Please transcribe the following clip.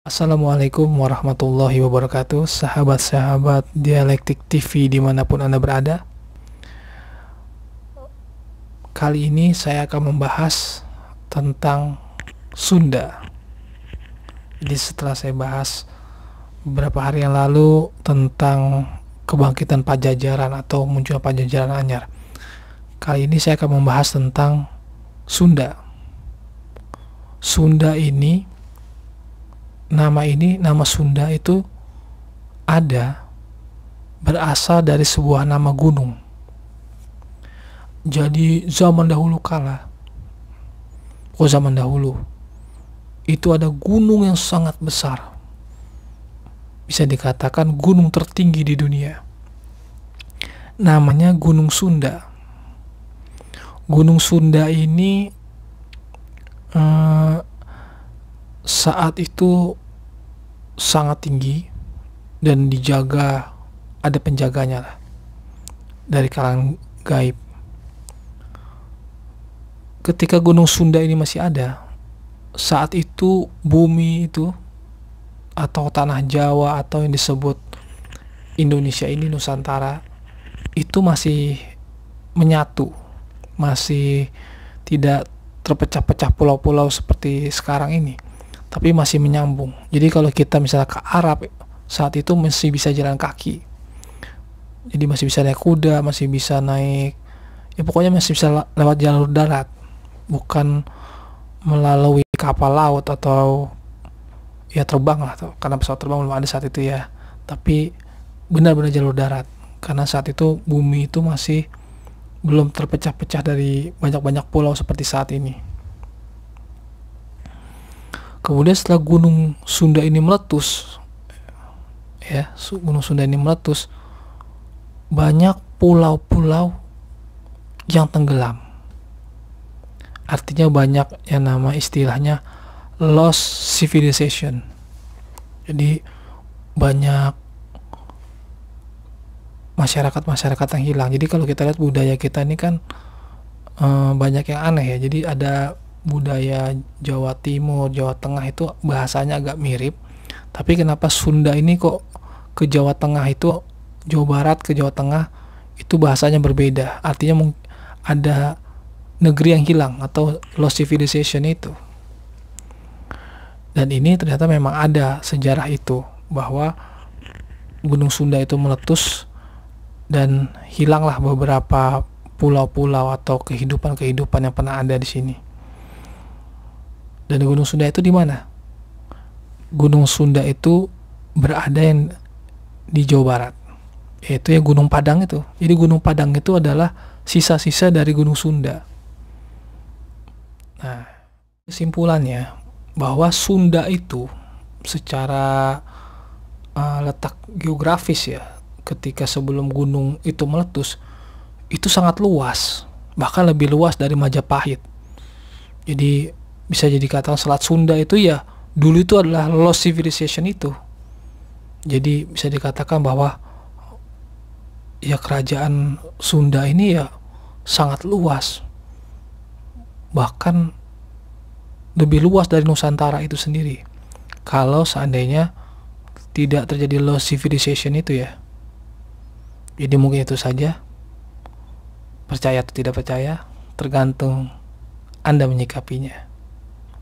Assalamualaikum warahmatullahi wabarakatuh Sahabat-sahabat Dialektik TV dimanapun Anda berada Kali ini saya akan membahas tentang Sunda Jadi setelah saya bahas beberapa hari yang lalu tentang kebangkitan pajajaran atau muncul pajajaran Anyar Kali ini saya akan membahas tentang Sunda Sunda ini nama ini, nama Sunda itu ada berasal dari sebuah nama gunung. Jadi zaman dahulu kala, oh zaman dahulu, itu ada gunung yang sangat besar. Bisa dikatakan gunung tertinggi di dunia. Namanya Gunung Sunda. Gunung Sunda ini eh, saat itu sangat tinggi dan dijaga ada penjaganya lah dari kalangan gaib ketika gunung Sunda ini masih ada saat itu bumi itu atau tanah Jawa atau yang disebut Indonesia ini Nusantara itu masih menyatu masih tidak terpecah-pecah pulau-pulau seperti sekarang ini tapi masih menyambung. Jadi kalau kita misalnya ke Arab saat itu masih bisa jalan kaki. Jadi masih bisa naik kuda, masih bisa naik ya pokoknya masih bisa lewat jalur darat, bukan melalui kapal laut atau ya terbang lah karena pesawat terbang belum ada saat itu ya. Tapi benar-benar jalur darat karena saat itu bumi itu masih belum terpecah-pecah dari banyak-banyak pulau seperti saat ini kemudian setelah Gunung Sunda ini meletus ya Gunung Sunda ini meletus banyak pulau-pulau yang tenggelam artinya banyak yang nama istilahnya lost civilization jadi banyak masyarakat-masyarakat yang hilang. Jadi kalau kita lihat budaya kita ini kan eh, banyak yang aneh ya. Jadi ada budaya Jawa Timur, Jawa Tengah itu bahasanya agak mirip. Tapi kenapa Sunda ini kok ke Jawa Tengah itu Jawa Barat ke Jawa Tengah itu bahasanya berbeda. Artinya ada negeri yang hilang atau lost civilization itu. Dan ini ternyata memang ada sejarah itu bahwa Gunung Sunda itu meletus dan hilanglah beberapa pulau-pulau atau kehidupan-kehidupan yang pernah ada di sini. Dan Gunung Sunda itu di mana? Gunung Sunda itu berada yang di Jawa Barat. Yaitu ya Gunung Padang itu. Jadi Gunung Padang itu adalah sisa-sisa dari Gunung Sunda. Nah, kesimpulannya bahwa Sunda itu secara uh, letak geografis ya, ketika sebelum gunung itu meletus, itu sangat luas, bahkan lebih luas dari Majapahit. Jadi bisa jadi kata selat Sunda itu ya dulu itu adalah lost civilization itu jadi bisa dikatakan bahwa ya kerajaan Sunda ini ya sangat luas bahkan lebih luas dari Nusantara itu sendiri kalau seandainya tidak terjadi lost civilization itu ya jadi mungkin itu saja percaya atau tidak percaya tergantung Anda menyikapinya